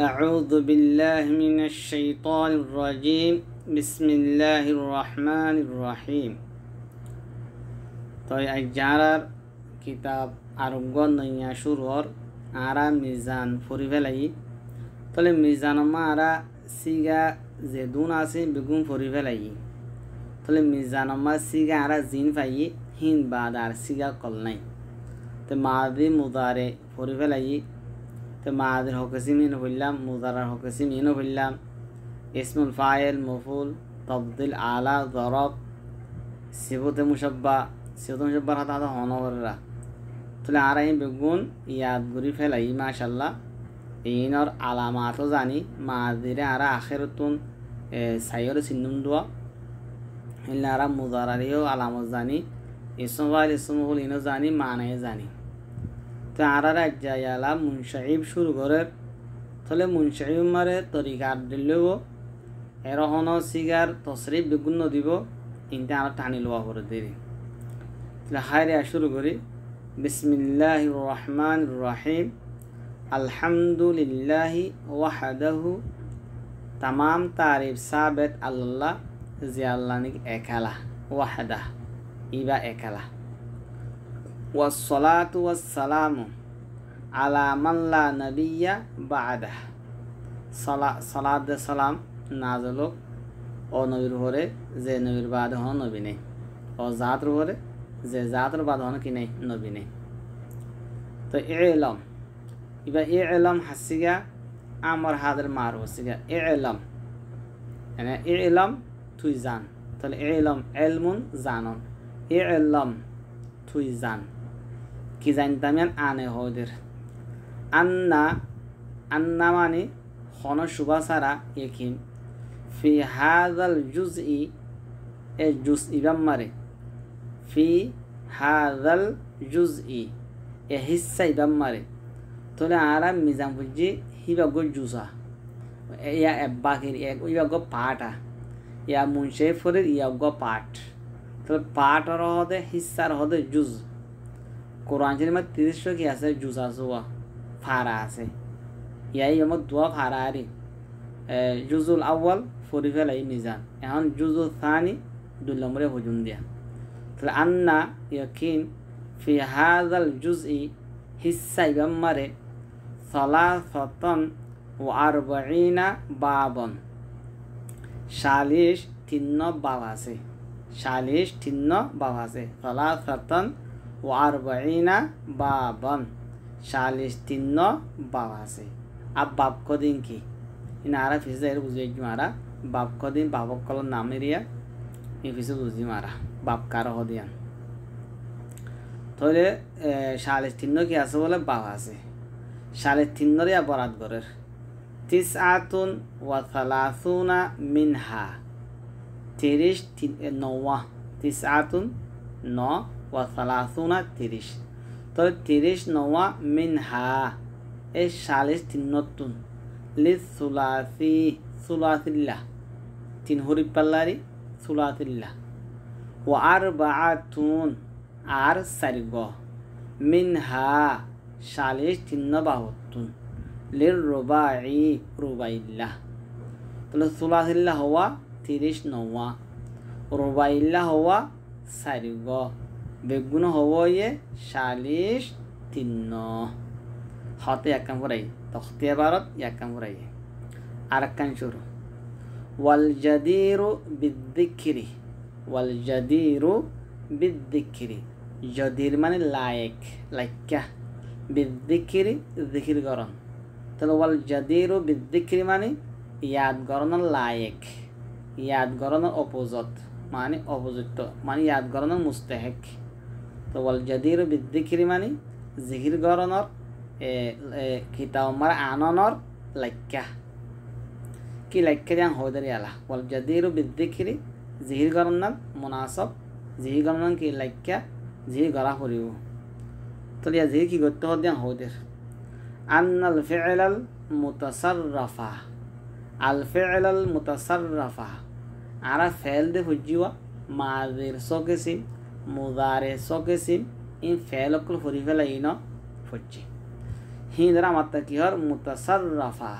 أعوذ بالله من الشيطان الرجيم بسم الله الرحمن الرحيم طيب أجارر كتاب আরম্ভ نيا شرور أرى ميزان فوري ফেলাই طيب ميزان ما أرى سيغا زيدون آسي বেগুন فوري ফেলাই طيب ميزان ما سيغا أرى زين فاي هين بادار سيغا কল طيب তো مضاري فوري ফুরি তো মাদের হকে সিমিন বললাম মুদারার হকে সিমিনও বললাম ইসমুল ফায়েল মফুল তবদিল আলা জরব সিবতে মুসব্বা সিবতে মুসব্বার হাতে হাতে হনবররা তাহলে আর এই বেগুন ইয়াদ গুরি ফেলাই মাশাল্লাহ ইনর আলামাতও জানি মাদিরে আর আখের তুন সাইয়ের সিন্দুম দোয়া হিল্লারা মুজারারিও আলামত জানি ইসমফাইল ইসমফুল ইনও জানি মানে জানি তো আর এক জায়গালা মুনসাহিব শুরু করে তাহলে মুনসাহিব মারে তরিকার দিলেও এরহন সিগার তসরিফ বিগুণ দিব তিনটা আর টানি লওয়া করে দেরি তাহলে হায়রে শুরু করি বিসমিল্লাহ রহমান রাহিম আলহামদুলিল্লাহ ওয়াহাদাহু তামাম তারিফ সাবেদ আল্লাহ নাকি একালা ওয়াহাদাহ ইবা একালা ওয়াসলাত ওয়াসালাম আলা মাল্লা নবিয়া বা আদাহ সালা সালাদ সালাম নাজলক ও নবীর ভরে যে নবীর বাদ হন নবী নেই ও জাতর ভরে যে জাতর বাদ হন কি নেই নবী নেই তো এ এলম এবার এ এলম হাসিগা আমার হাতের মার হসিগা এ এলম মানে এ এলম তুই জান তাহলে এ এলম এলমুন জানন এ এলম তুই জান কিজাইনতামিয়ান আনে হদের আন্না আন্না মানে হন সুবাসারা এখিম ফি হাজাল জুজ ই এ জুস ইবাম্মারে ফি হাজাল জুজ ই এ হিসা ইবাম্মারে তাহলে আরা মিজাম বুঝি হিবাগ জুসা ইয়া বাকির ইয়াগ পাটা ইয়া মুনশে ফরের ইয়াগ পাট তাহলে পাটর হদে হিসার হদে জুজ কোরআন শরীফের তিরিশ কি আছে জুজা জুয়া ফারা আছে ইয়াই আমার দুয়া ফারা আরে জুজুল আউ্বাল ফরি ফেলাই নিজান এখন জুজুল থানি দুই নম্বরে হুজুম দিয়া তাহলে আন্না ইয়কিন ফি হাজাল জুজ ই হিসা ইবাম্মারে সলাসতন ও আরবাইনা বাবন সালিশ তিন্ন বাব আছে সালিশ তিন্ন বাব আছে সলাসতন ও ওয়ার বাইনা বাবন চাল্লিশ তিন্ন বাব আছে আর বাপ কদিন কি ইনারা ফিসে এর বুঝে মারা বাপ কদিন বাবক কল নাম এরিয়া ই ফিসে বুঝি মারা বাপ কারো হদিয়ান তাহলে চাল্লিশ তিন্ন কি আছে বলে বাপ আছে চাল্লিশ তিন্নরে বরাত গরের তিস আতুন ওয়াথালাথুনা মিনহা তিরিশ নওয়া তিস আতুন ন ওয়া সালাসুনা তিরিশ তবে তিরিশ নওয়া মিনহা এই সালিশ তিন নতুন লিস সুলাসি সুলাসিল্লা তিন হরি পাল্লারি সুলাসিল্লা ও আর বাতুন আর সারিগ মিনহা সালিশ তিন বাহতুন লির রুবাই রুবাইল্লা তাহলে সুলাসিল্লা হওয়া তিরিশ নওয়া রুবাইল্লা হওয়া সারিগ বেগুণ হবো ইয়ে চালিশ তিন্ন হতে এক কাম করাই তখতিয়া বারত এক কাম করাই আর এক কান শুরু ওয়াল জাদিরু বিদ্যিক্ষিরি ওয়াল জাদিরু বিদ্যিক্ষিরি জদির মানে লায়েক লাইকা বিদ্যিক্ষিরি জিখির গরম তাহলে ওয়াল জাদিরু বিদ্যিক্ষিরি মানে ইয়াদ গরণ লায়েক ইয়াদ গরণ অপোজত মানে অপোজিত মানে ইয়াদ গরণ মুস্তাহেক तो वल जदिर विद्दिखिरी मानी जिहिर गरनर खिता उमर आननर लख्या कि लख्या जान हो दरी आला वल जदिर विद्दिखिरी जिहिर गरनर मुनासब जिहिर गरनर की लख्या जिहिर गरा हो तो यह जिहिर की गुत्त हो दिया हो दर अन्नल फिलल मुतसर्रफा अलफिल मुतसर्रफा आरा फैल दे हुआ मादिर सो किसी মুদারে সকে সিম ইন ফেলকল হরি ফেলা ইন ফচ্ছে হিন্দরা মাত্রা কি হর মুতাসাররাফা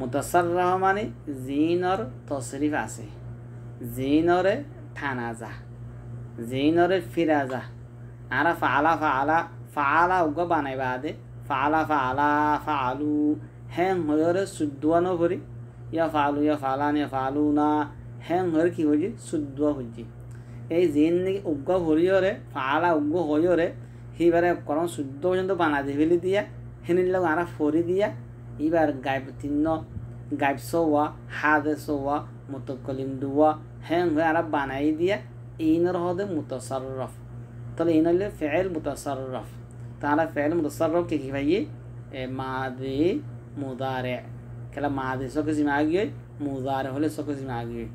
মুতাসাররাহ মানে জিনর তসরিফ আছে জিনরে ঠানা যা জিনরে ফিরা যা আরা ফালা ফালা ফালা উগা বানাইবা দে ফালা ফালা ফালু হ্যাং হরে সুদ্দুয়ানো ভরি ইয়া ফালু ইয়া ফালান ইয়া ফালু না হ্যাং হরে কি হয়েছে সুদ্দুয়া হয়েছে এই জিন উগ্র হরিহরে ফালা উগ্র হরিহরে সেইবারে করণ শুদ্ধ পর্যন্ত বানা দেবেলি দিয়া হেনির লোক আরা ফরি দিয়া এবার গাইব তিন্ন গাইব সোয়া হাদে সোয়া মুতকলিম দুয়া হ্যাং হয়ে আরা বানাই দিয়া ইনর হদে মুতসাররফ তাহলে ইন হলে ফেল মুতসাররফ তারা ফেল মুতসাররফ কে কি ভাই এ মাদি মুদারে খেলা মাদি সকসিমে আগিয়ে মুদারে হলে সকসিমে আগিয়ে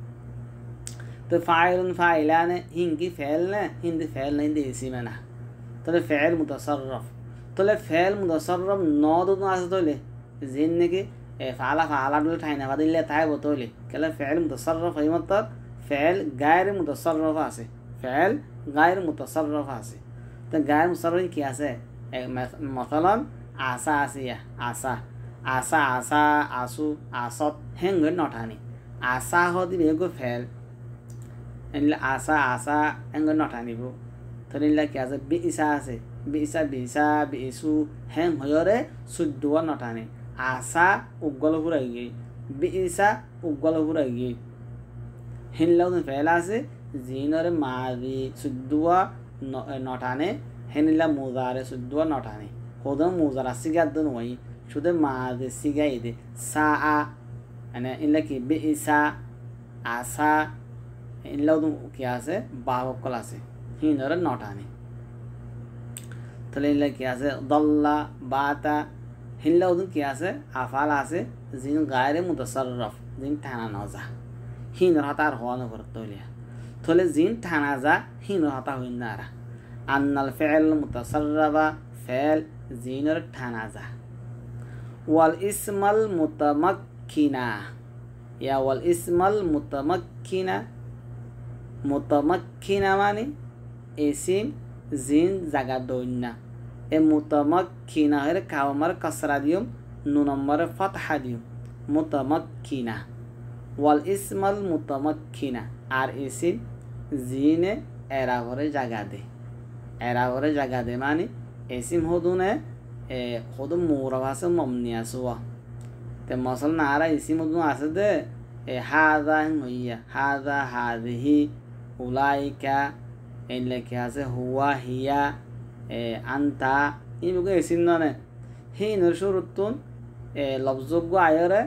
তো ফায়লুন ফাইলান হিঙ্গি ফেল না হিন্দি ফেল না হিন্দি মে না তাহলে ফেল মুতসরফ তাহলে ফেল মুতসরফ ন দুন আছে তৈলে জিন নাকি ফালা ফালা ডলে ঠাই না দিলে তাই বতৈলে কেলে ফেল মুতসরফ এই মত ফেল গায়ের মুতসরফ আছে ফেল গায়ের মুতসরফ আছে তো গায়ের মুতসরফ কি আছে মতলন আশা আসিয়া আশা আশা আশা আসু আসত হেঙ্গ নঠানি আশা হদি বেগো ফেল নিলে আশা আশা এঙ্গ নঠানিব ধরিলা কি আছে বি ইসা আছে বি ইসা বি ইসা বি ইসু হ্যাং হয়রে সুদ্দুয়া নঠানে আশা উগ্গল হুরাই গিয়ে বি ইসা উগ্গল হুরাই গিয়ে হিনলাও ফেলা আছে জিনরে মারি সুদ্দুয়া নঠানে হেনিলা মুজারে সুদ্দুয়া নঠানে হোদম মুজারা সিগাদ নই শুধু মাদে সিগাই দে সা আ মানে ইনলা কি বি ইসা আশা इनलासे बासे हिंदी दल्ला बाता हिन्न लियासे आफाल आसे जिन गायरे मुदसर्रफ जिन थाना नजा हिन्न हतार हवा नगर तलिया थले जिन थाना जा हिन्न हता हुई नारा अन्नल फेल मुतसर्रबा फेल जिन थाना जा वाल इसमल मुतमक्खिना या वाल इसमल मुतमक्खिना মোতামাক্ষিনা মানে এসিম জিন জাগা দৈন্যা এ মোতামাক্ষিনা হলে কাউমার কসরা দিয়ম নু নম্বরে ফতহা দিয়ম মোতামাক্ষিনা ওয়াল ইসমাল মোতামাক্ষিনা আর এসিম জিনে এরা ঘরে জাগা দে এরা ঘরে জাগা দে মানে এসিম হদুনে এ হদু মৌরা ভাষা মমনি আসুয়া তে মসল না আর এসিম হদুন আসে দে এ হা দা হইয়া হা দেহি উলাইকা এই লেখা আছে হুয়া হিয়া এ আন্তা এইভাবে এসিন সেই হিনর শুরুতুন এ লবযোগ্য আয়রে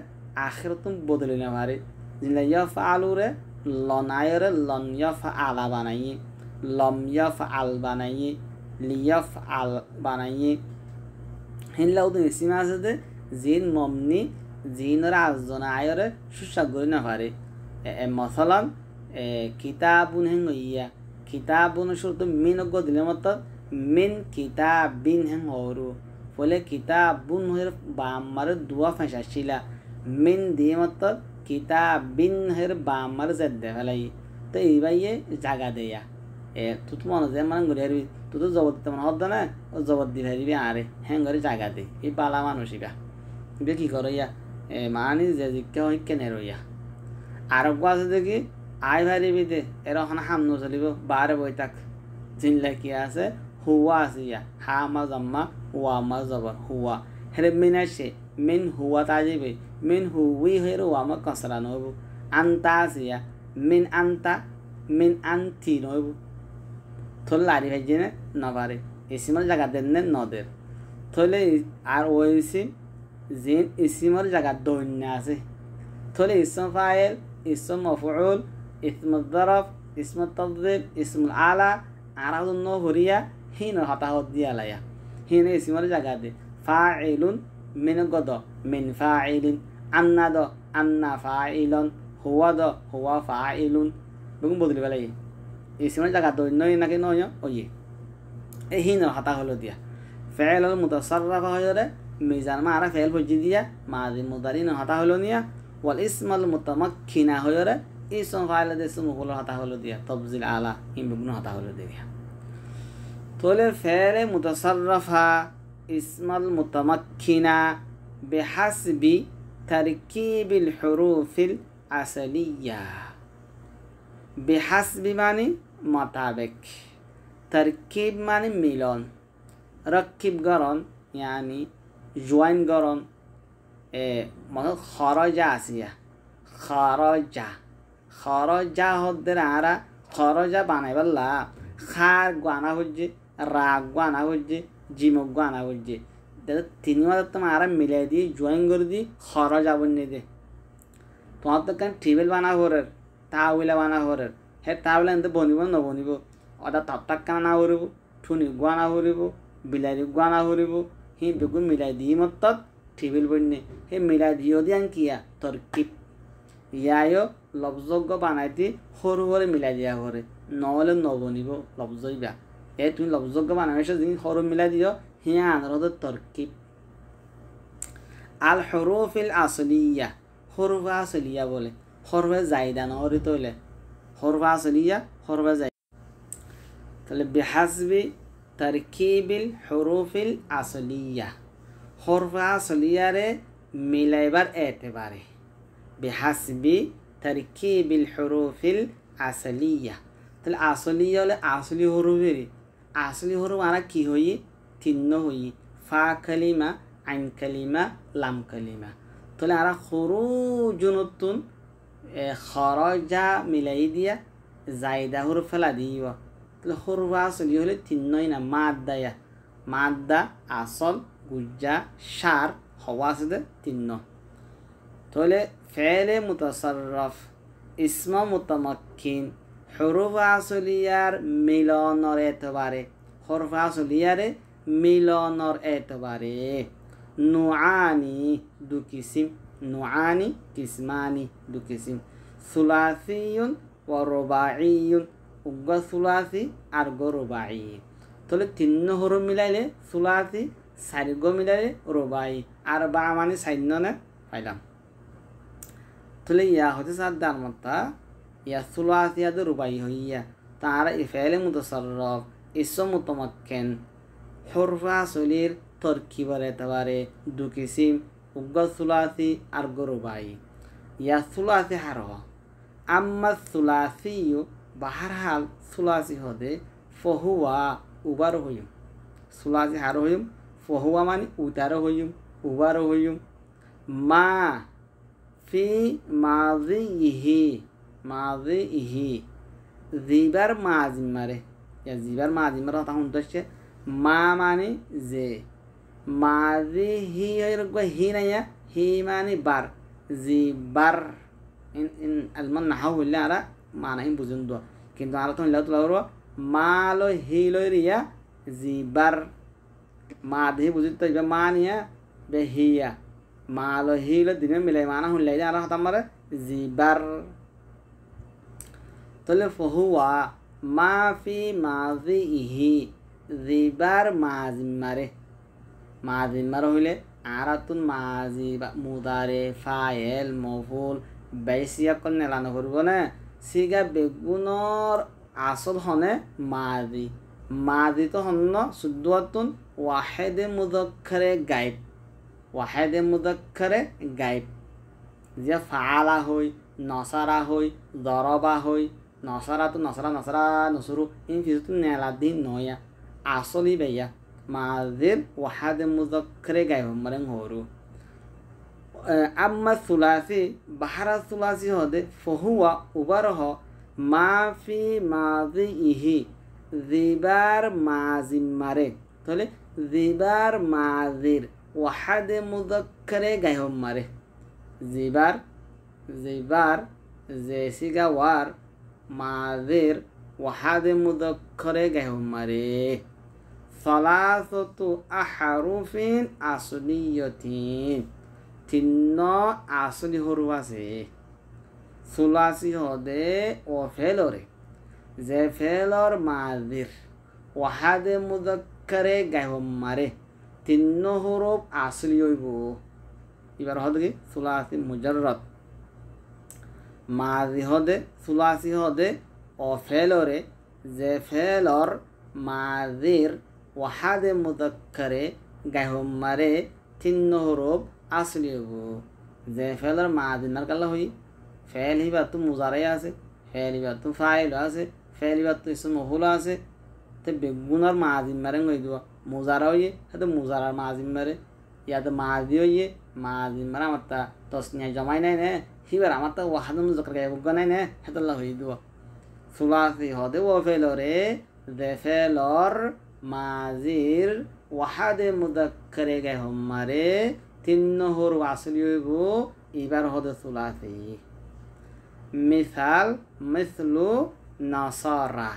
আখেরতুন বদলি না ভারি জিনলে আলুরে লন আয়রে লন ইয়ফ আলা বানাই লম ইয়ফ আল বানাই লিয়ফ আল বানাই হিনলা উদিন এসিমা আছে যে জিন মমনি জিনরা আজনা আয়রে সুসাগ করি না ভারি মসলান কিতাবুন হেং ইয়া কিতাবুন শুরু মিন অজ্ঞ দিলে মত মিন কিতাবিন হেং হরু ফলে কিতাবুন হের বামার দুয়া ছিলা মিন দিয়ে মত কিতাবিন হের বামার জেদ দে ফেলাই তো এইবাইয়ে জাগা দেয়া এ তু তো মনে যায় মানে ঘুরে হারবি তু তো জবর দিতে মনে হতো না ও জবর দিয়ে হারবি আরে হ্যাঁ ঘরে জাগা দে এই পালা মানুষ ইবা কি করো ইয়া মানি যে জিজ্ঞা হয় কেন রইয়া আরো আছে দেখি আই ভারি বিদে এরকম হাম নচলিব বারে বৈতাক জিনলা কি আছে হুয়া আছে ইয়া হা মা জম্মা হুয়া মা জবর হুয়া হেরে মিন আসে মিন হুয়া তাজিবে মিন হুই হের হুয়া মা কসরা নহব আন্তা আছে ইয়া মিন আন্তা মিন আন্তি নহব থল লারি ভাই জেনে নবারে ইসিমল জায়গা দেন নদের থলে আর ওই ইসিম জিন ইসিমল জায়গা দৈন্য আছে থলে ইসম ফায়েল ইসম মফউল اسم الظرف اسم التضريب اسم الآلة আর জন্য হরিয়া হীন হতাহত দিয়া লাইয়া হীন ইসমর জায়গা দে ফাইলুন মিন গদ মিন ফাইলিন আন্না দ আন্না ফাইলন হুয়া দ হুয়া ফাইলুন বেগুন বদলি পেলাই ইসমর জায়গা দই নই নাকি নয় ওয়ে এই হীন হতা হলো দিয়া ফেল হল মুতাসরফ হজরে মিজান মারা ফেল ভজি দিয়া মাদিন মুদারিন হতা হলো নিয়া ওয়াল ইসমাল মুতামাক্ষিনা হজরে اسم فعل ده اسم مفعول هلو ديها تفضيل على إن هتا هلو ديها تقول فعل متصرف اسم المتمكن بحسب تركيب الحروف الأصلية بحسب معنى مطابق تركيب معنى ميلان ركب قرن يعني جوين قرن إيه اه، خرج عسية خرج খরজা হদ্দের আরা খরজা বানাই লাভ খার গানা হচ্ছে রাগ গানা হচ্ছে জিমক গানা হচ্ছে তাহলে তিন মাত্র তোমার আরা মিলাই দিয়ে জয়েন করে দিই খরচ আবর নিয়ে দে তোমার তো কেন টিবেল বানা হরের তাহলে বানা হরের হে তাহলে এনতে বনিব না বনিব অর্থাৎ কেন না হরিব ঠুনি গানা হরিব বিলারি গানা হরিব হি বেগুন মিলাই দিই মত টিবেল বন্যে হে মিলাই দিও দিয়ান কিয়া তর্কিব ইয়ায়ও লবযজ্ঞ বানাইতে সৰু সরে মিলাই দিয়া কৰে নহ'লে নবনিব লবযই বেয়া এই তুমি লবযজ্ঞ বানাইছা যিখিনি সৰু মিলাই দিও সিয়া আনৰতে তর্কিব আল সৰুফিল আচলিয়া সৰুফা আচলিয়া বোলে যাই দা নহৰি তৈলে সৰুফা আচলিয়া সৰুৱে যাই তাহলে বেহাজবি তর্কিবিল হরুফিল আসলিয়া হরফা আসলিয়ারে মিলাইবার এতেবারে বেহাসবি تركيب الحروف العسلية তাহলে আসলি হলে আসলি হরুবেরি আসলি হরু আমরা কি হই তিন্ন হই ফা কালিমা আইন কালিমা লাম কালিমা তাহলে আমরা হরু জুনতুন খরজা মিলাই দিয়া জায়দা হরু ফেলা দিব তাহলে হরু আসলি হলে তিন্নই না মাদ্দায়া মাদ্দা আসল গুজ্জা সার হওয়া আছে তিন্ন তাহলে ফেলে মুতাসারফ ইসমা মুতামাক্ষিন হরুফা আসলিয়ার মিলনর এতবারে হরফা আসলিয়ারে মিলনর এতবারে নুআনি দু কিসিম নুআনি কিসমানি দু কিসিম সুলাসিউন ও রোবাইউন উগ্র সুলাসি আর গরুবাই তাহলে তিন হরু মিলাইলে সুলাসি সারিগ মিলাইলে রোবাই আর বা মানে সাইন্য না পাইলাম তাহলে ইয়া হচ্ছে সাদ্দার মাত্রা ইয়া দু রুবাই হইয়া তার ইফেলে মুতসরফ ইসম মুতমক্কেন হরফা সলির বলে এতবারে দু কিসিম উগ্র সুলাসি আর গরুবাই ইয়া সুলাসি হার আম্মা সুলাসি বাহার হাল সুলাসি হদে ফহুয়া উবার হইম সুলাসি হার হইম ফহুয়া মানে উতার হইম উবার হইম মা ফি মাজি ইহি মাজি ইহি জিবার মাজিমারে জিবার মাজিমার কথা শুনতে মা মানে যে মাজি হি হি নাইয়া হি মানে বার জি বার আলমান নাহাও হইলে আরা মানাহিম বুঝুন দো কিন্তু আরো তো হইলে তোলা করবো মা লই হি লই রিয়া জিবার মা দিয়ে বুঝি তো মা নিয়া বে হিয়া মালহিল দিনে মিলাই মানা হুন আৰু আর আমার জিবার তাহলে ফহুয়া মাফি মাজি ইহি জিবার মাজিমারে মাজিমার হইলে আরাতুন মাজি বা মুদারে ফায়েল মফুল বেসিয়াক নেলানো করব না চিগা বেগুনর আসল হনে মাজি মাজি তো ন শুদ্ধ ৱাহেদে মুদক্ষরে গাইড ওয়াহেদে মুদাক্ষরে গায়েব যে ফালা হই নসারা হই দরবা হই নসারা তো নসারা নসারা নসরু ইন নেলা নেলাদি নয়া আসলি বেয়া মাজির ওয়াহাদে মুদাক্ষরে গায়েব মরেন হরু আম্মা সুলাসি বাহারা সুলাসি হদে ফহুয়া উবারহ মাফি মাজি ইহি জিবার মাজিম মারে তাহলে জিবার মাজির ওয়াহাদে মুজাক্কারে গায়হম মারে যেবার যেবার যে সিগা ওয়ার মাদের ওয়াহাদে মুজাক্কারে গায়হম মারে সলাসতু আহারুফিন আসলিয়তিন তিন্ন আসলি হরু আছে সুলাসি হদে ও ফেলরে যে ফেলর মাদির ওয়াহাদে মুজাক্কারে গায়হম মারে তিন্ন হরফ আসলি হইব এবার হদে কি সুলাসি মুজাররত মাজি হদে সুলাসি হদে অফেলরে যে ফেলর মাজির ওয়াহাদে মুদক্ষরে গাহমারে তিন হরফ আসলি হইব যে ফেলর মাজির নারকাল্লা হই ফেল হিবা তো মুজারে আছে ফেল হিবা তো ফাইল আছে ফেল হিবা তো ইসমহুল আছে তে বেগুনার মাজির মারে গই দিব মুজারা হইয়ে হয়তো মুজারার মাজিম মারে ইয়াতে মাজি হইয়ে মাজিম মারে আমার তা তসনিয়া জমাই নাই নে হিবার আমার তা ওয়াহাদুম জকার গায়ে বুকা নাই নে হেতল্লা হই দিব সুলাসি হদে ও ফেলরে রেফেলর মাজির ওয়াহাদে মুদাক্কারে গায়ে হম্মারে তিন নহর আসলি হইব এবার হদে সুলাসি মিসাল মিসলু নাসারা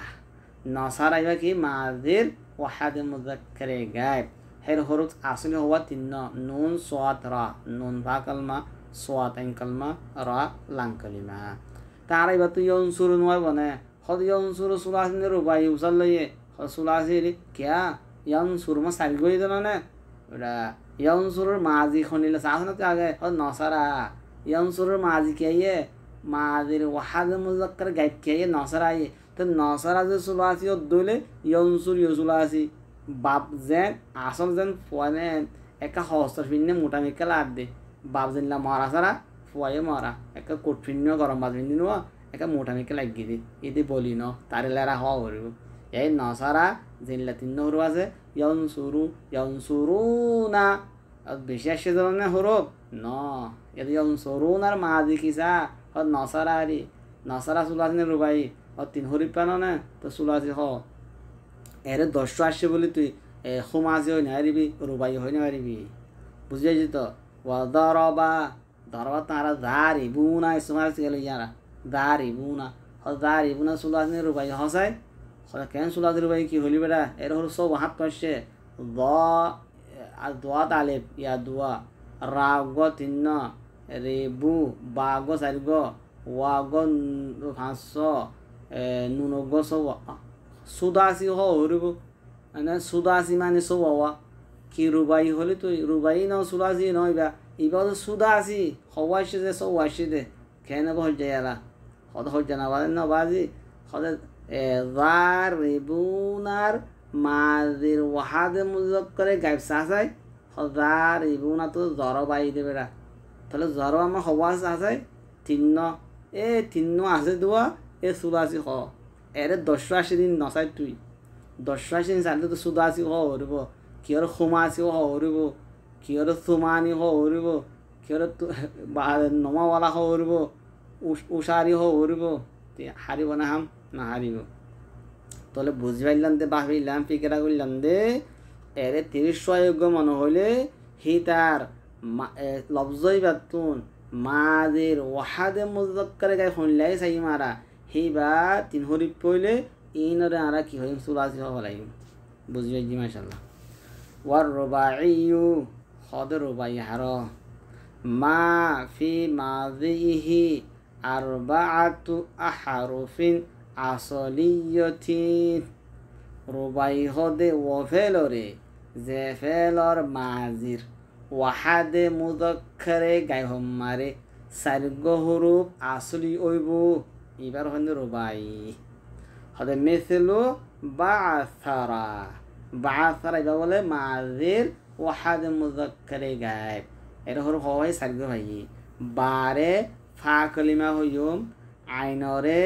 নাসারা এবার কি মাজির वहादेखे मेरो आसली हिँ न नुन स्वत र नलमा स्वाङकलमा र लाङकलिमा तार यौन सुर नौन सुर सुउन सुरमा साल गे यौन सुर माझी खुनिल आए नसरा यौन सुर माझिक आइए मा गाइक ख्ये नसरा তো নসারা যে সুলাসি দইলে ইয়নসুর ইয়সুলাসি বাপ যেন আসল যেন ফয়েন একা হস্তর ফিন্নে মোটামিকে লাট দে বাপ যেনলা মারা সারা ফয়ে মারা একা কোট গৰম গরম পিন্ধি ফিন্দি একে একা মোটামিকে লাগিয়ে দে এতে বলি ন তাৰে লেৰা হোৱা করব এই নসারা যেনলা তিন সৰু আছে ইয়নসুরু ইয়নসুরু না বেছি বিশেষ ধরনের সৰু ন এটা ইয়নসুরু আর মা দেখিসা হেৰি আরি নসারা সুলাসিনের ৰুবাই और तीन हो रिपा ना तो सुलाजी हो এরে দশশো আসছে বলে তুই হোমাজি হয়ে না হারিবি রুবাই হয়ে না হারিবি বুঝে তো ও দরবা দরবা তারা দারি বুনা ইসমার গেল ইয়ারা দারি বুনা হ দারি বুনা সুলাজ নে রুবাই হসাই হলে কেন চুলা রুবাই কি হলি বেটা এর হল সব হাত পাচ্ছে দ আর দোয়া তালেব ইয়া দোয়া রাগ তিন্ন রেবু বাগ সারিগ ওয়াগ পাঁচশো nunogo sowa'a সুদাসি হ হরিব সুদাসি মানে সোয়াওয়া কি রুবাই হলে তুই রুবাই ন সুদাসি নয় বা এবার তো সুদাসি হওয়াইছে দে সওয়াইছে দে খেয়ে নেব হল জায়গা হদ হল জানাবাদে ন বাজি হদ রার রিবুনার মাজির ওয়াহাদে মুজক করে গাইব সাসাই হজার রিবুনা তো জ্বর বাই দেবে তাহলে জ্বর আমার হওয়া সাসাই তিন্ন এ তিন্ন আছে দুয়া এ সুদাসি হ এরে দশশো আশি দিন নসাই তুই দশশো আশি দিন সারতে তো সুদাসি হ হরিব কিয়র খুমাসি হ হরিব কিয়র সুমানি হ হরিব কিয়র নমাওয়ালা হরিব উষারি হ হরিব হারিব না হাম না হারিব তাহলে বুঝি পাইলাম দে বাহ পাইলাম ফিকেরা করলাম দে এরে তিরিশ অযোগ্য মনে হইলে হি তার লফজই পাতুন মাদের ওহাদে মুজক্করে গায়ে শুনলাই সাই মারা সেই বা তিনিশ পৰিলে এইনদে আৰা কি হয় চোলা চিলা হ'ব লাগিব বুজি পাই দিম মাৰ্চাল্লাহ ৱাৰ ৰ'বা ইউ সদ ৰ'বা ইহাৰ মা ফি মাজে আৰু বা আটো আহাৰুফিন আচলিয়থি ৰ'বাই সদে ৱফেলৰে জেফেলৰ মাজিৰ ৱাহাদে মুদক্ষৰে গাইহম্মাৰে স্বৰ্গ সৰু আচলি অইবু এবার হইলে রুবাই হতে মেসেলু বা আসারা এবার বলে মাজের ওহাদ মুজাক্কারে গায়েব এটা হল হওয়াই সার্গ ভাই বারে ফা কলিমা হইম আইনরে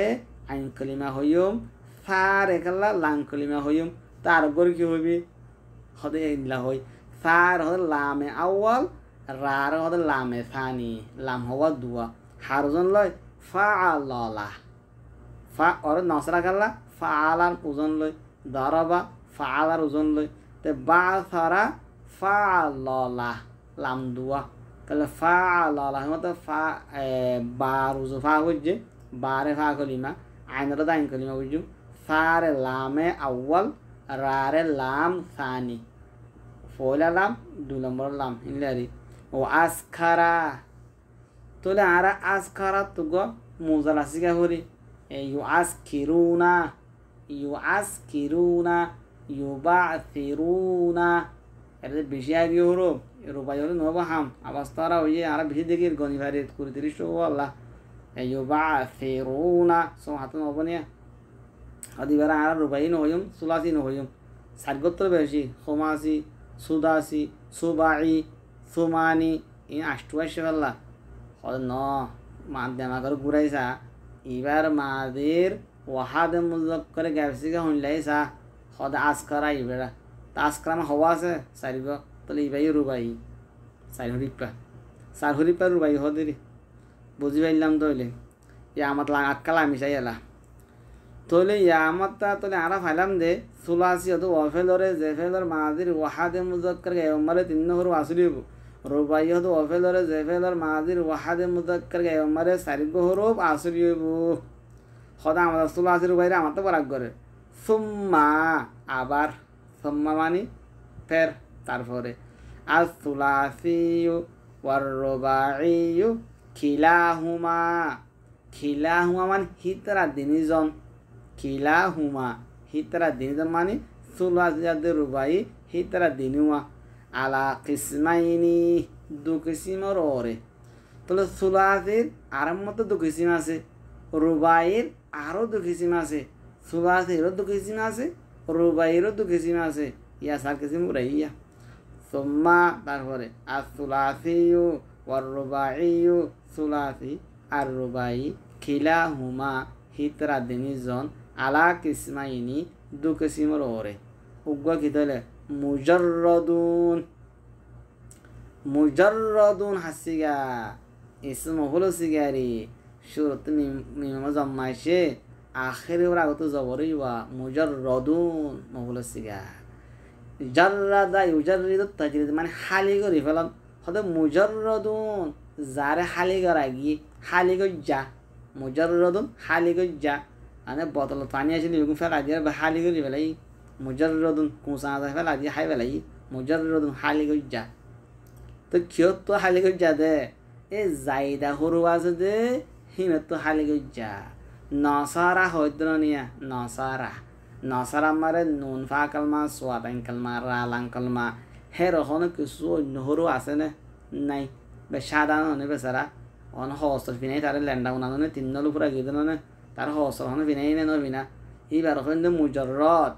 আইন কলিমা হইম ফা রেখাল্লা লাং কলিমা হইম তার গর কি হবি হতে এগুলা হই সার হতে লামে আউয়াল রার হতে লামে সানি লাম হওয়া দুয়া হারজন লয় ফা আল্লাহ ফা অর নসরা কাল্লা ফা আলার ওজন লয় দরবা ফা আলার ওজন লয় তে বা সারা ফা ললা লাম দুয়া তাহলে ফা ললা মতো ফা বার উজু ফা হুজে বারে ফা কলিমা আইনরা দাইন কলিমা বুঝু সারে লামে আউয়াল রারে লাম সানি ফোলা লাম দু নম্বর লাম ইনলারি ও আসখারা তোলে আরা আসখারা তুগ মোজাল আসিকা হরি ইউআসকিরুনা ইউআসকিরুনা ইউবাথিরুনা এটা বেশি আগে হরব রূপাই হলে নব হাম আবাস তারা ওই আর বেশি দেখি গনি ভারি কুড়ি তিরিশ ও আল্লাহ ইউবাথিরুনা eh, সো হাত নব নিয়ে আদিবার আর রূপাই নহয়ম সুলাসি নহয়ম সার্গত্র বেশি হোমাসি সুদাসি সুবাই সুমানি ই আষ্টু আসে পাল্লা ন মাধ্যমা ঘুরাইছা এবার মাদের ওয়াহাদ মুজক করে গ্যাপসিকে হইলাই সা সদা আজকারা ইবেড়া তা আজকারাম হওয়া আছে চারিব তাহলে ইবাই রুবাই চার হরিপা চার হরিপা রুবাই হদেরি বুঝি পাইলাম তইলে ইয়া আমার আটকাল আমি চাই এলা তইলে ইয়া আমার তা তলে আরা ফাইলাম দে সুলাসি হতো ওয়াফেলরে জেফেলর মাদির ওয়াহাদে মুজক করে এমারে তিন নহর আসলি হবো রুবাইয়দ ওফেলরে জেফেলর মাহাজির ওয়াহাদে মুজাক্কার গায়মারে সারিব্য হরুব আসরিয়বু সদা আমাদের সুল আসির বাইরে আমার তো বরাক করে সুম্মা আবার সুম্মা মানি ফের তারপরে আর সুলাসিউ ওয়ার খিলাহুমা খিলাহুমা মানে হিতরা দিনিজন খিলাহুমা হিতরা দিনিজন মানে সুলাসিয়াদের রুবাই হিতরা দিনুয়া আলা কিসমাইনি দু কিসিমর ওরে তাহলে সুলাসির আরাম মতো দু কিসিম আছে রুবাইয়ের আরও দু কিসিম আছে সুলাসিরও দু কিসিম আছে রুবাইয়েরও দু কিসিম আছে ইয়া সার কিসিম উড়াইয়া সোম্মা তারপরে আর সুলাসিউ ওয়ার রুবাইউ সুলাসি আর রুবাই খিলা হুমা হিতরা দিনিজন আলা কিসমাইনি দু কিসিমর ওরে উগ্র কি তাহলে মুজাররাদুন মুজাররাদুন হাসিগা ইসম হলো সিগারি শুরুতে জন্মায় সে আখের ওর আগত জবরই বা মুজাররাদুন মহল সিগা জাররাদা ইউজাররিদ তাজরিদ মানে হালি করে ফেলাম হয়তো মুজাররাদুন যারে হালি করা গিয়ে হালি গজ্জা মুজাররাদুন হালি গজ্জা মানে বতল পানি আসলে এরকম ফেলা দিয়ে হালি করে ফেলাই mujarradun kusaada fela di hay fela yi mujarradun hali gujja তো কিয়ত তো হালি গজ্জা দে এ জাইদা হরু আছে দে হিমে তো হালি গজ্জা নসারা হইদ্র নিয়া নসারা নসারা মারে নুন ফা কালমা সোয়াদাইন কালমা রালাং কালমা হে রহন কিছু অন্য হরু আছে নে নাই বে সাদা ননে বেচারা অন হস্ত ফিনাই তারে লেন্ডা উনাদনে তিন নল পুরা গিয়ে তার হস্ত হন ফিনাই নে নবিনা এইবার হইন মুজরত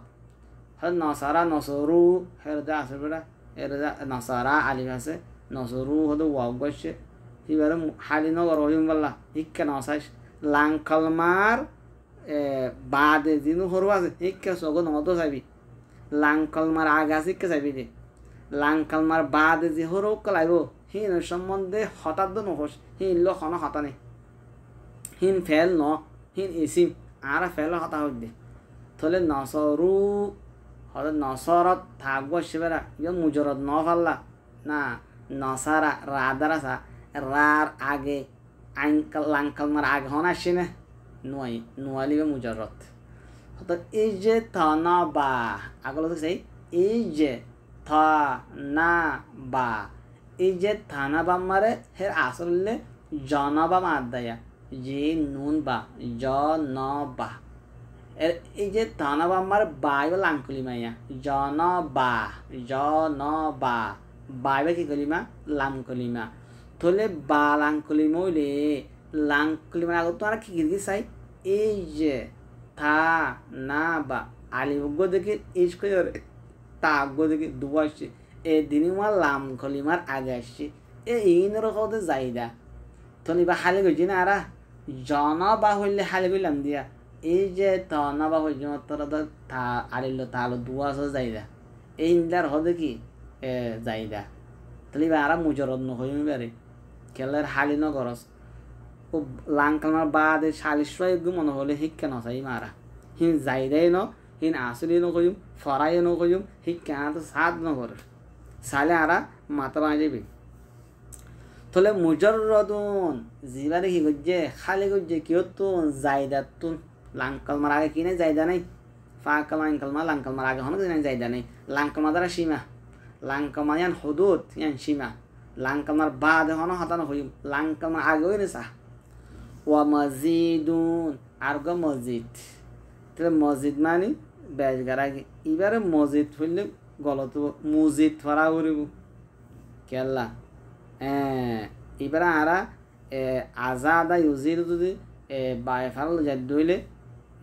হ্যাঁ নসারা নসরু হের আছে বেড়া এর নসারা আলিফ আছে নসরু হতো ওয়াক গছে হিবারে হালি নগর হইম বললা হিক্কা নসাইস লাং কলমার বাদে দিনু হরু আছে হিক্কা সগো নতো যাবি লাং কলমার আগে আছে হিক্কা যাবি দে লাং কলমার বাদে যে হরু কলাইব হিন সম্বন্ধে হঠাৎ দো নহস হিন লো খন হতা নেই হিন ফেল ন হিন ইসিম আর ফেল হতা হইক দে থলে নসরু অর্থাৎ নসরত থাকব শিবেরা ইয় মুজরত ন ফাল্লা না নসারা রা দ্বারা রার আগে আইন লাঙ্কাল মার আগে হন আসি না নুয়াই নুয়ালি মুজরত অর্থাৎ এই যে থ ন বা আগল সেই এই যে থ না বা এই যে থানা বা মারে হের আসলে জনবা মার দেয়া যে নুন বা জ ন বা এই যে ধন বা আমার বা এবার লাংকুলিমাইয়া জন বা জন বা বা এবার কি কলিমা লামকলিমা থলে বা লাংকুলিমা হইলে লাংকুলিমার আগত আর কি গিয়ে চাই এই যে থা না বা আলিমজ্ঞ দেখে ইস করে তা আজ্ঞ দেখে দু আসছে এ দিনিমা লামকলিমার আগে আসছে এ ইনর কতে যাইদা থলে বা হালে গেছি না আরা জন বা হইলে হালে গইলাম দিয়া এই যে তনাবা হৈমতরা তো তা আড়িল তাল দুয়াশ যাইদা এই ইন্দার হদে কি এ যাইদা তাহলে আরা মুজরদ নহইমি বারে খেলার হালি নগরস ও লাংকানার বাদে একদম মনে হলে শিক্ষা নসাই মারা হিন যাইদাই ন হিন আসলি নকইম ফরাই নকইম শিক্ষা তো সাদ নগর সালে আরা মাতা বাঁধিবি তাহলে মুজরদুন জিবারে কি করছে খালি করছে কেউ তো জায়দাতুন লাংকলমার আগে কিনে জায়দা নেই মা ইনকলমা লাংকলমার আগে হন কিনে জায়দা নেই মা দ্বারা সীমা মা ইয়ান হদুদ ইয়ান সীমা মার বাদ হন হতানো হইম লাংকলমার আগে হই নেশা ও মসজিদ আর গো মসজিদ তাহলে মসজিদ মানে বেজগার আগে এবারে মসজিদ হইলে গলত মসজিদ ফরা করিব কেলা হ্যাঁ এবারে আরা আজাদা ইউজির যদি বাইফাল যাদ ধইলে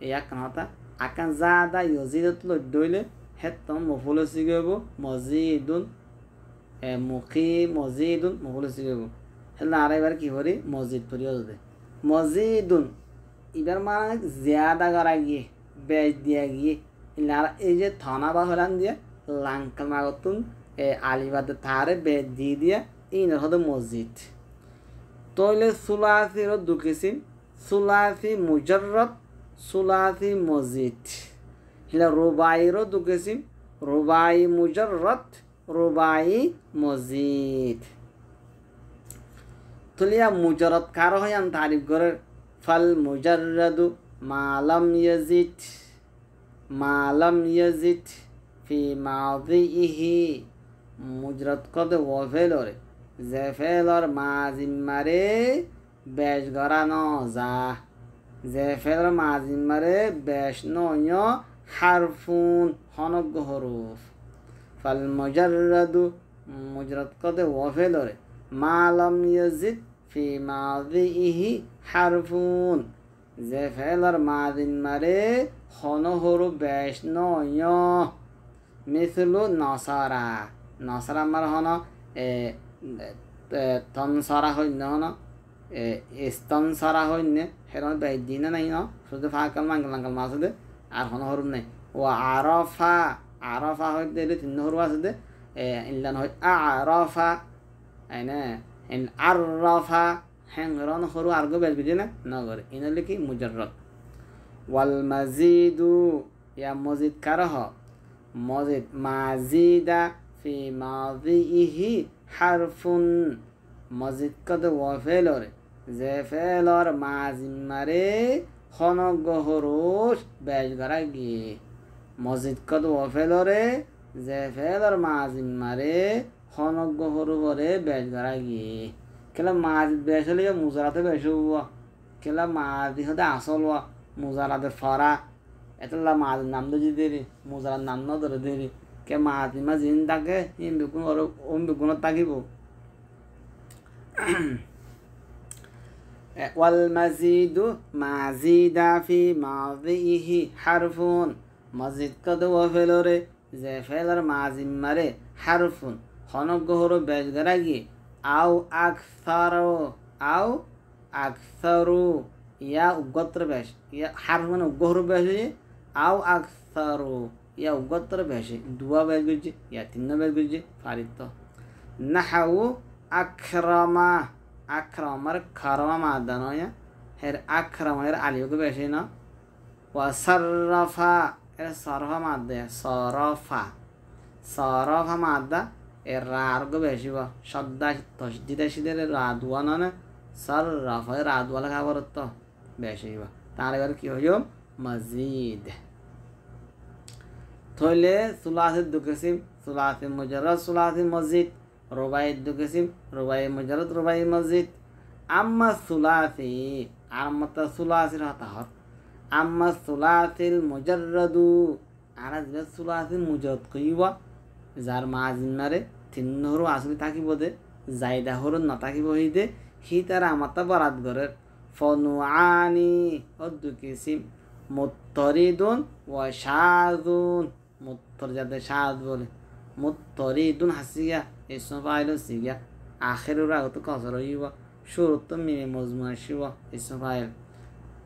এই আকান হতা আকান যা দা ইয়জিদত লড্ডইলে হেতম মফুল সিগব মজিদুন এ মুখি মজিদুন মফুল সিগব হেলা আর এবার কি করি মসজিদ পড়িও দে মজিদুন এবার মানে জিয়াদা করা গিয়ে বেজ দিয়া গিয়ে এই যে থানা বা হলান দিয়ে লাঙ্কাল মাগতুন এ আলিবাদে তাহারে বেজ দিয়ে দিয়া ইনার হতো মসজিদ তইলে সুলাসিরও দুকেছি সুলাসি মুজরত সুলাতি মসজিদ হিলা রুবাইরও দু কিসিম রুবাই মুজরত রুবাই মসজিদ তুলিয়া মুজরত কার হয় আমি তারিফ করে ফল মুজরদু মালম ইয়াজিদ মালম ইয়াজিদ ফি মাদি ইহি মুজরত কত ও ফেলরে যে ফেলর মা জিম্মারে বেশ গড়ানো যা زی فعل را مره بشنو یا حرفون خانو حروف فالمجرد مجرد قد وفه داره معلم یزد فی ماضیه حرفون زی فعل را مره هرو رو بشنو یا مثل ناصارا ناصارا مره هنو تنصاره خود نه ইস্তানসারা হইনে হেরন বাই দিনা নাই ন শুধু ফাঁকাল মাঙ্গল মাঙ্গল মাছ দে আর হন হরুম নাই ও আরফা আরফা হইতে এলে তিন হরু আছে দে ইনলান হই আরফা এনে ইন আরফা হ্যাংরন হরু আর গো বেশ বুঝে না নগর ইনলে কি মুজাররত ওয়াল মাজিদু ইয়া মজিদ কারহ মজিদ মাজিদা ফি মাযিহি হারফুন মজিদ কদ ওয়া ফেলরে যে ফেলর মাজিম মারে খনগ হরুস বেশ গড়া গিয়ে মসজিদ কদ ও ফেলরে যে ফেলর মাজিম মারে খনগ হরু হরে বেশ গড়া গিয়ে খেলা মাজ বেশ হলে মুজারাতে বেশ হব খেলা মাজি হতে আসল হওয়া মুজারাতে ফরা এতলা মাজ নাম তো যদি মুজারার নাম না ধরে দেরি কে মাজি মা জিন থাকে ইন বিকুন ওর ওম বিকুন থাকিব ওয়ালমাজিদু মাজিদা ফি মাজিহি হারফুন মসজিদ কদ ও ফেলরে যে ফেলার মাজিম মারে হারফুন হনগ্রহর বেশ গেরা গিয়ে আও আকসারো আও আকসারু ইয়া উগত্র বেশ ইয়া হারফুন উগ্রহর বেশ হয়ে আও আকসারু ইয়া উগত্র বেশে দুয়া বেশ গুজছে ইয়া তিন্ন বেশ গুজছে ফারিত নাহাউ আখরামা আক্রমার খরমা মাদান হের আক্রম এর আলিওকে বেশি ন সরফা এর সরফ মাদ সরফা সরফ মাদ এর রাগ বেশি শ্রদ্ধা তসজিদে সিদের রাধুয়া ন সর রফ রাধুয়ালা খাবার তো বেশি তার এবার কি হইব মজিদ থইলে সুলাসে দুঃখে সিম সুলাসে মজর সুলাসে মসজিদ রোবাই দুকেসিম রোবাই মজারত রোবাই মসজিদ আম্মা সুলাসি আর মতা সুলাসির হতাহত আম্মা সুলাসিল মজারদু আর আসবে সুলাসিল মুজারদ কইব যার মা মারে তিন হরু আসলে থাকিব দে জায়দা হরু না থাকিব দে হি তার আমাতা বরাত গরের ফনুআনি অদ্দুকিসিম মুত্তরিদুন ও সাজুন মুত্তর যাদের সাজ বলে মুত্তরিদুন হাসিয়া اسم فاعل سيجا آخر راغت قصر يوا شروط من مزمع شوا اسم فاعل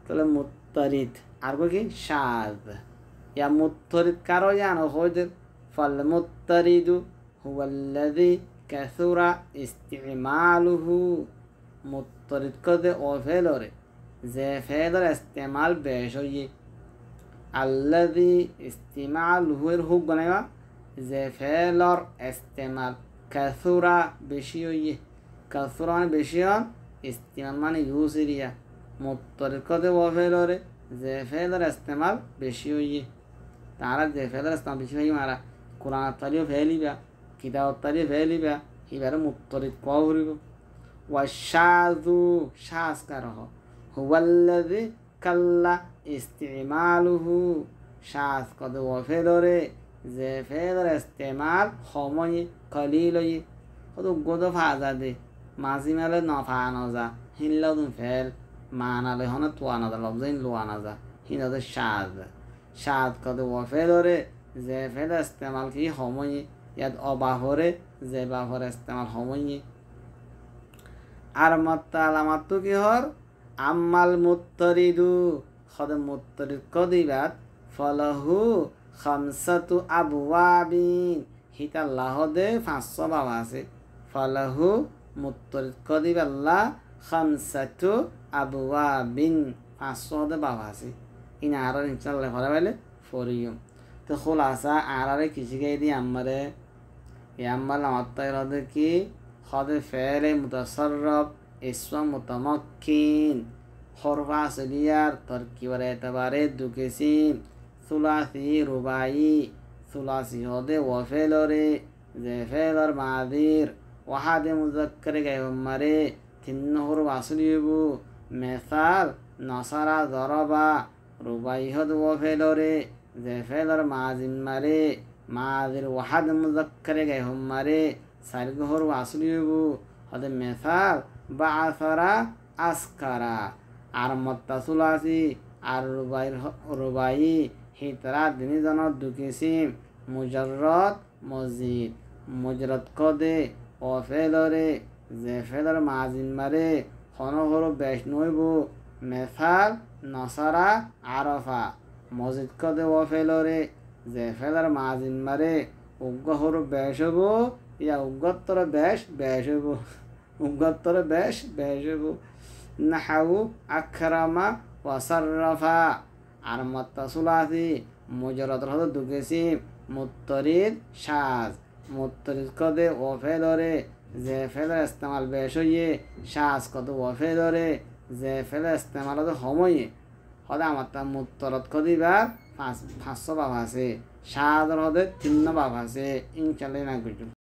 তাহলে মুত্তারিদ আর কি সাদ ইয়া মুত্তরিদ কারো জানো হইদের ফল মুত্তারিদু হুয়াল্লাযী কাসুরা ইস্তিমালুহু মুত্তরিদ কদে ও ফেলরে যে ফেলর ইস্তেমাল বেশ হইয়ে আল্লাযী ইস্তিমালুহুর হুক বানাইবা যে ফেলর ইস্তেমাল ক্যাথুরা বেশি হইয়ে ক্যাথুরা মানে বেশি হন ইস্তিমাল মানে ইউজ এরিয়া মুতরিকতে ও ফেলরে যে ফেলর ইস্তেমাল বেশি হইয়ে তারা যে ফেলর ইস্তেমাল বেশি হই মারা কোরআন তারিও ফেলিবা কিতাব তারিও ফেলিবা এবারে মুতরিক ক ঘুরিব ওয়াশাজু শাসকার হুয়াল্লাযী কাল্লা ইস্তিমালুহু শাস কত ও ফেলরে যে ফেলর ইস্তেমাল সময়ে قليل خدو قدو فازا دي مازي مالي نفعنا زا هين لدن فعل معنى لهنا توانا دا لفظين لوانا زا هين دا شاد شاد قدو وفعل وري زي فعل استعمال كي هموني يد أباهوري زي باهور استعمال هموني আর মাত্তা আলামাত্তু কি হর আম্মাল মুত্তরিদু খদ মুত্তরিদ কদিবাত ফলহু খামসাতু আবওয়াবিন হিতা দে পাঁচশো বাবা আছে ফালাহু মুত্তর কদিবাল্লা খামসাতু আবুয়া বিন পাঁচশো দে বাবা আছে ইন আর ইনশাল্লাহ ঘরে বাইলে ফরিয়ম তো খোলাসা আর আরে কৃষিকে দিয়ে আমারে ইয়াম্মাল আত্মায় হদে কি হদে ফেলে মুতাসরফ ইসম মুতামক্ষিন হরফা সলিয়ার তরকিবার এতবারে দুকেসিম সুলাসি রুবাই ثلاثي هودي وفيلوري زي فيلر معذير واحد مذكر جاي مري تنهر واسليبو مثال نصر ضربا رباعي هود وفيلوري زي فيلر معزم مري معذير واحد مذكر جاي مري سالجهر واسليبو هذا مثال بعثرا أسكرا আর মত্তাসুল আসি আর রুবাই রুবাই हीतरा दिनी जन दुकिसिम मुजरत মজিদ মুজরত কদে অফেলরে জেফেলর মাজিন মারে হনহর বেশনৈব মেফাল নসারা আরফা মজিদ কদে অফেলরে জেফেলর মাজিন মারে উগ্রহর বেশব ইয়া উগ্রত্তর বেশ বেশব উগ্রত্তর বেশ বেশব নাহাউ আখরামা ওয়াসারফা আর মত্তাসুল আছে মজরত হতো দুকেছি মুত্তরিদ সাজ মুত্তরিদ কদে ওফে ধরে যে ফেলে ইস্তেমাল বেশ হইয়ে সাজ কত ওফে ধরে যে ফেলে ইস্তেমাল হতো সময়ে হদে আমার তা মুত্তরত কদিবার পাঁচ পাঁচশো বাবা আছে সাজর হতে তিন বাবা আছে ইনশাল্লাহ না